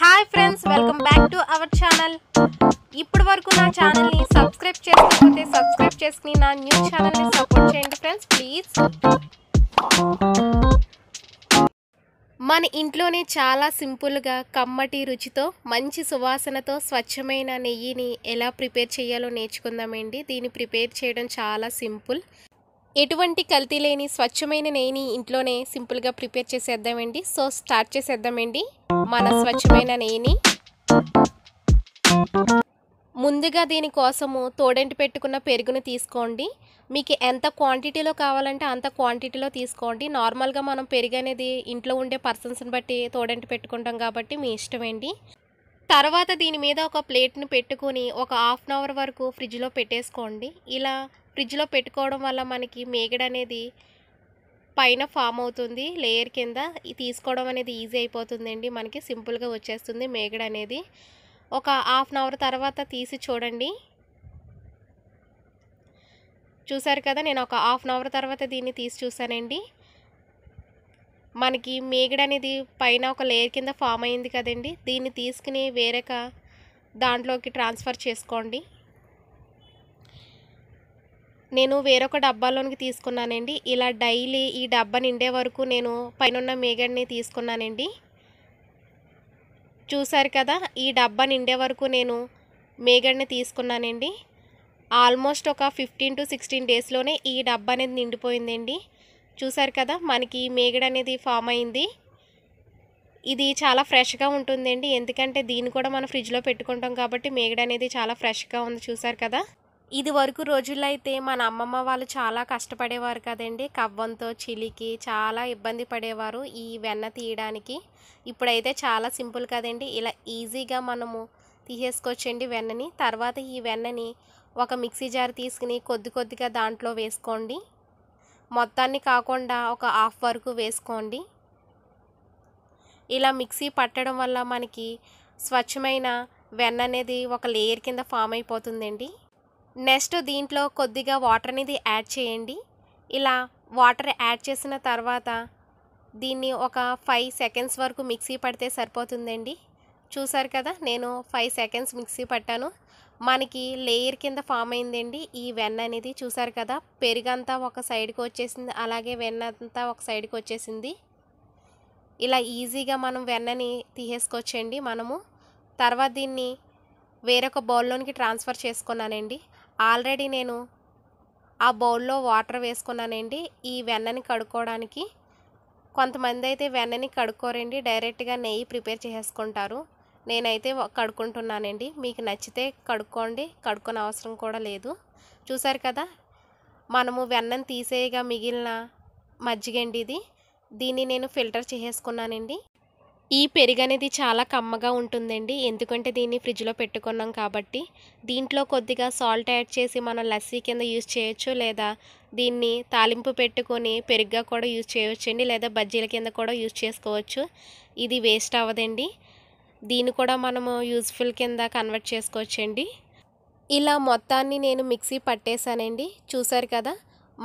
hi friends welcome back to our channel ఇప్పటి వరకు నా ఛానల్ని సబ్స్క్రైబ్ చేసుకోకపోతే సబ్స్క్రైబ్ చేసుకుని నా న్యూ ఛానల్ని సపోర్ట్ చేయండి ఫ్రెండ్స్ ప్లీజ్ మన ఇంట్లోనే చాలా సింపుల్గా కమ్మటి రుచితో మంచి సువాసనతో స్వచ్ఛమైన నెయ్యిని ఎలా ప్రిపేర్ చేయాలో నేర్చుకుందామండి దీన్ని ప్రిపేర్ చేయడం చాలా సింపుల్ ఎటువంటి కల్తీ లేని స్వచ్ఛమైన నెయ్యిని ఇంట్లోనే సింపుల్గా ప్రిపేర్ చేసేద్దామండి సో స్టార్ట్ చేసేద్దామండి మన స్వచ్ఛమైన నెయ్యిని ముందుగా దీనికోసము తోడంటి పెట్టుకున్న పెరుగును తీసుకోండి మీకు ఎంత క్వాంటిటీలో కావాలంటే అంత క్వాంటిటీలో తీసుకోండి నార్మల్గా మనం పెరుగు అనేది ఇంట్లో ఉండే పర్సన్స్ని బట్టి తోడంటి పెట్టుకుంటాం కాబట్టి మీ ఇష్టం అండి తర్వాత దీని మీద ఒక ప్లేట్ని పెట్టుకుని ఒక హాఫ్ అన్ అవర్ వరకు ఫ్రిడ్జ్లో పెట్టేసుకోండి ఇలా ఫ్రిడ్జ్లో పెట్టుకోవడం వల్ల మనకి మేగడ అనేది పైన ఫామ్ అవుతుంది లేయర్ కింద తీసుకోవడం అనేది ఈజీ అయిపోతుందండి మనకి సింపుల్గా వచ్చేస్తుంది మేగడ అనేది ఒక హాఫ్ అన్ అవర్ తర్వాత తీసి చూడండి చూసారు కదా నేను ఒక హాఫ్ అన్ అవర్ తర్వాత దీన్ని తీసి చూసానండి మనకి మేగడ అనేది పైన ఒక లేయర్ కింద ఫామ్ అయింది కదండి దీన్ని తీసుకుని వేరొక దాంట్లోకి ట్రాన్స్ఫర్ చేసుకోండి నేను వేరొక డబ్బాలోనికి తీసుకున్నానండి ఇలా డైలీ ఈ డబ్బా నిండే వరకు నేను పైన మేగడ్ని తీసుకున్నానండి చూసారు కదా ఈ డబ్బా నిండే వరకు నేను మేగడ్ని తీసుకున్నానండి ఆల్మోస్ట్ ఒక ఫిఫ్టీన్ టు సిక్స్టీన్ డేస్లోనే ఈ డబ్బా అనేది నిండిపోయిందండి చూసారు కదా మనకి మేగడ అనేది ఫామ్ అయింది ఇది చాలా ఫ్రెష్గా ఉంటుందండి ఎందుకంటే దీన్ని కూడా మనం ఫ్రిడ్జ్లో పెట్టుకుంటాం కాబట్టి మేగడ అనేది చాలా ఫ్రెష్గా ఉంది చూసారు కదా ఇది వరకు రోజుల్లో అయితే మన అమ్మమ్మ వాళ్ళు చాలా కష్టపడేవారు కదండి కవ్వంతో చిలికి చాలా ఇబ్బంది పడేవారు ఈ వెన్న తీయడానికి ఇప్పుడైతే చాలా సింపుల్ కదండి ఇలా ఈజీగా మనము తీసేసుకోవచ్చండి వెన్నని తర్వాత ఈ వెన్నని ఒక మిక్సీ జార్ తీసుకుని కొద్ది కొద్దిగా దాంట్లో వేసుకోండి మొత్తాన్ని కాకుండా ఒక హాఫ్ వరకు వేసుకోండి ఇలా మిక్సీ పట్టడం వల్ల మనకి స్వచ్ఛమైన వెన్న అనేది ఒక లేయర్ కింద ఫామ్ అయిపోతుందండి నెక్స్ట్ దీంట్లో కొద్దిగా వాటర్ అనేది యాడ్ చేయండి ఇలా వాటర్ యాడ్ చేసిన తర్వాత దీన్ని ఒక ఫైవ్ సెకండ్స్ వరకు మిక్సీ పడితే సరిపోతుందండి చూసారు కదా నేను ఫైవ్ సెకండ్స్ మిక్సీ పట్టాను మనకి లేయర్ కింద ఫామ్ అయిందండి ఈ వెన్న అనేది చూసారు కదా పెరుగంతా ఒక సైడ్కి వచ్చేసింది అలాగే వెన్న అంతా ఒక సైడ్కి వచ్చేసింది ఇలా ఈజీగా మనం వెన్నని తీసేసుకోవచ్చండి మనము తర్వాత దీన్ని వేరొక బౌల్లోనికి ట్రాన్స్ఫర్ చేసుకున్నానండి ఆల్రెడీ నేను ఆ బౌల్లో వాటర్ వేసుకున్నానండి ఈ వెన్నని కడుక్కోవడానికి కొంతమంది అయితే వెన్నని కడుక్కోరండి డైరెక్ట్గా నెయ్యి ప్రిపేర్ చేసేసుకుంటారు నేనైతే కడుక్కుంటున్నానండి మీకు నచ్చితే కడుక్కోండి కడుక్కొని అవసరం కూడా లేదు చూసారు కదా మనము వెన్నం తీసేయగా మిగిలిన మజ్జిగండి ఇది దీన్ని నేను ఫిల్టర్ చేసేసుకున్నానండి ఈ పెరుగు అనేది చాలా కమ్మగా ఉంటుందండి ఎందుకంటే దీన్ని ఫ్రిడ్జ్లో పెట్టుకున్నాం కాబట్టి దీంట్లో కొద్దిగా సాల్ట్ యాడ్ చేసి మనం లస్సీ కింద యూజ్ చేయొచ్చు లేదా దీన్ని తాలింపు పెట్టుకొని పెరుగుగా కూడా యూజ్ చేయవచ్చండి లేదా బజ్జీల కింద కూడా యూజ్ చేసుకోవచ్చు ఇది వేస్ట్ అవ్వదండి దీన్ని కూడా మనము యూజ్ఫుల్ కింద కన్వర్ట్ చేసుకోవచ్చండి ఇలా మొత్తాన్ని నేను మిక్సీ పట్టేశానండి చూసారు కదా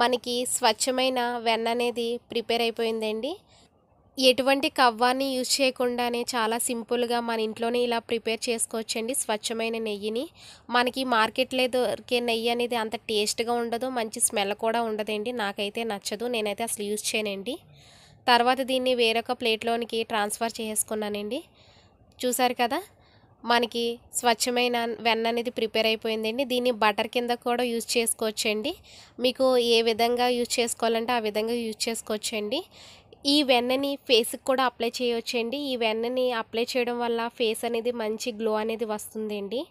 మనకి స్వచ్ఛమైన వెన్న అనేది ప్రిపేర్ అయిపోయిందండి ఎటువంటి కవ్వాన్ని యూజ్ చేయకుండానే చాలా సింపుల్గా మన ఇంట్లోనే ఇలా ప్రిపేర్ చేసుకోవచ్చండి స్వచ్ఛమైన నెయ్యిని మనకి మార్కెట్లో దొరికే నెయ్యి అనేది అంత టేస్ట్గా ఉండదు మంచి స్మెల్ కూడా ఉండదండి నాకైతే నచ్చదు నేనైతే అసలు యూజ్ చేయనండి తర్వాత దీన్ని వేరొక ప్లేట్లోనికి ట్రాన్స్ఫర్ చేసుకున్నానండి చూసారు కదా మనకి స్వచ్ఛమైన వెన్న అనేది ప్రిపేర్ అయిపోయిందండి దీన్ని బటర్ కింద కూడా యూజ్ చేసుకోవచ్చండి మీకు ఏ విధంగా యూజ్ చేసుకోవాలంటే ఆ విధంగా యూజ్ చేసుకోవచ్చండి ఈ వెన్నని ఫేస్కి కూడా అప్లై చేయవచ్చండి ఈ వెన్నని అప్లై చేయడం వల్ల ఫేస్ అనేది మంచి గ్లో అనేది వస్తుందండి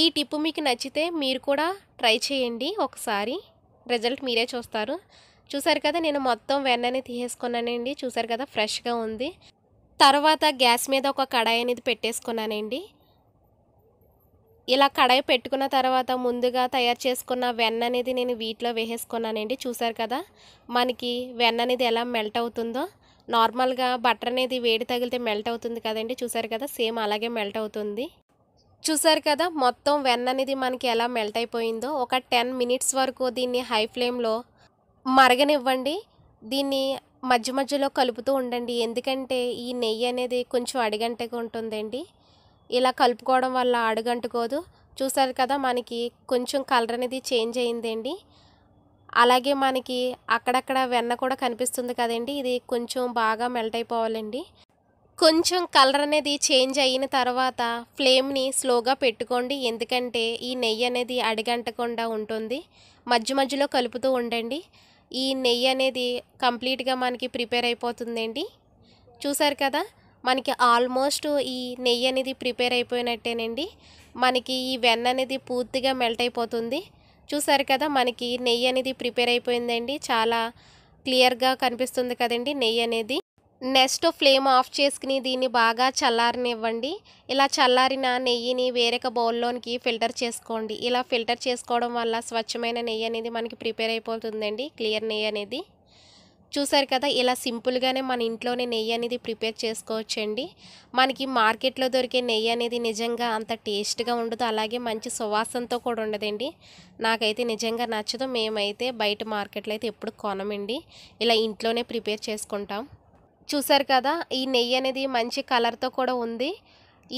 ఈ టిప్పు మీకు నచ్చితే మీరు కూడా ట్రై చేయండి ఒకసారి రిజల్ట్ మీరే చూస్తారు చూసారు కదా నేను మొత్తం వెన్నని తీసేసుకున్నానండి చూసారు కదా ఫ్రెష్గా ఉంది తర్వాత గ్యాస్ మీద ఒక కడాయి అనేది పెట్టేసుకున్నానండి ఇలా కడాయి పెట్టుకున్న తర్వాత ముందుగా తయారు చేసుకున్న వెన్న అనేది నేను వీటిలో వేసేసుకున్నానండి చూసారు కదా మనకి వెన్న అనేది ఎలా మెల్ట్ అవుతుందో నార్మల్గా బటర్ అనేది వేడి తగిలితే మెల్ట్ అవుతుంది కదండి చూసారు కదా సేమ్ అలాగే మెల్ట్ అవుతుంది చూసారు కదా మొత్తం వెన్న అనేది మనకి ఎలా మెల్ట్ అయిపోయిందో ఒక టెన్ మినిట్స్ వరకు దీన్ని హై ఫ్లేమ్లో మరగనివ్వండి దీన్ని మధ్య మధ్యలో కలుపుతూ ఉండండి ఎందుకంటే ఈ నెయ్యి అనేది కొంచెం అడిగంటగా ఉంటుందండి ఇలా కలుపుకోవడం వల్ల అడుగంటుకోదు చూసారు కదా మనకి కొంచెం కలర్ అనేది చేంజ్ అయిందండి అలాగే మనకి అక్కడక్కడ వెన్న కూడా కనిపిస్తుంది కదండి ఇది కొంచెం బాగా మెల్ట్ అయిపోవాలండి కొంచెం కలర్ అనేది చేంజ్ అయిన తర్వాత ఫ్లేమ్ని స్లోగా పెట్టుకోండి ఎందుకంటే ఈ నెయ్యి అనేది అడిగంటకుండా ఉంటుంది మధ్య మధ్యలో కలుపుతూ ఉండండి ఈ నెయ్యి అనేది కంప్లీట్గా మనకి ప్రిపేర్ అయిపోతుందండి చూసారు కదా మనకి ఆల్మోస్ట్ ఈ నెయ్యి అనేది ప్రిపేర్ అయిపోయినట్టేనండి మనకి ఈ వెన్న అనేది పూర్తిగా మెల్ట్ అయిపోతుంది చూసారు కదా మనకి నెయ్యి అనేది ప్రిపేర్ అయిపోయిందండి చాలా క్లియర్గా కనిపిస్తుంది కదండి నెయ్యి అనేది నెక్స్ట్ ఫ్లేమ్ ఆఫ్ చేసుకుని దీన్ని బాగా చల్లారనివ్వండి ఇలా చల్లారిన నెయ్యిని వేరొక బౌల్లోనికి ఫిల్టర్ చేసుకోండి ఇలా ఫిల్టర్ చేసుకోవడం వల్ల స్వచ్ఛమైన నెయ్యి అనేది మనకి ప్రిపేర్ అయిపోతుందండి క్లియర్ నెయ్యి అనేది చూసారు కదా ఇలా సింపుల్గానే మన ఇంట్లోనే నెయ్యి అనేది ప్రిపేర్ చేసుకోవచ్చండి మనకి మార్కెట్లో దొరికే నెయ్యి అనేది నిజంగా అంత టేస్ట్గా ఉండదు అలాగే మంచి సువాసనతో కూడా ఉండదండి నాకైతే నిజంగా నచ్చదు మేమైతే బయట మార్కెట్లో అయితే ఎప్పుడు కొనమండి ఇలా ఇంట్లోనే ప్రిపేర్ చేసుకుంటాం చూసారు కదా ఈ నెయ్యి అనేది మంచి కలర్తో కూడా ఉంది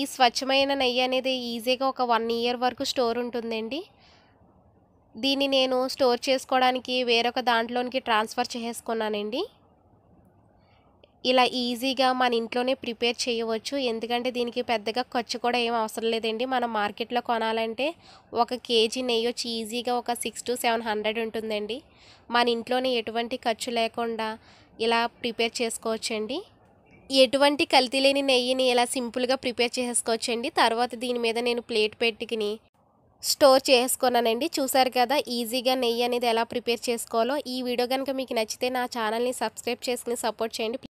ఈ స్వచ్ఛమైన నెయ్యి అనేది ఈజీగా ఒక వన్ ఇయర్ వరకు స్టోర్ ఉంటుందండి దీన్ని నేను స్టోర్ చేసుకోవడానికి వేరొక దాంట్లోనికి ట్రాన్స్ఫర్ చేసుకున్నానండి ఇలా ఈజీగా మన ఇంట్లోనే ప్రిపేర్ చేయవచ్చు ఎందుకంటే దీనికి పెద్దగా ఖర్చు కూడా ఏం అవసరం లేదండి మనం మార్కెట్లో కొనాలంటే ఒక కేజీ నెయ్యి వచ్చి ఈజీగా ఒక సిక్స్ టు సెవెన్ హండ్రెడ్ ఉంటుందండి మన ఇంట్లోనే ఎటువంటి ఖర్చు లేకుండా ఇలా ప్రిపేర్ చేసుకోవచ్చండి ఎటువంటి కల్తీ లేని నెయ్యిని ఇలా సింపుల్గా ప్రిపేర్ చేసుకోవచ్చండి తర్వాత దీని మీద నేను ప్లేట్ పెట్టుకుని స్టోర్ చేసుకున్నానండి చూసారు కదా ఈజీగా నెయ్యి అనేది ఎలా ప్రిపేర్ చేసుకోవాలో ఈ వీడియో కనుక మీకు నచ్చితే నా ఛానల్ని సబ్స్క్రైబ్ చేసుకుని సపోర్ట్ చేయండి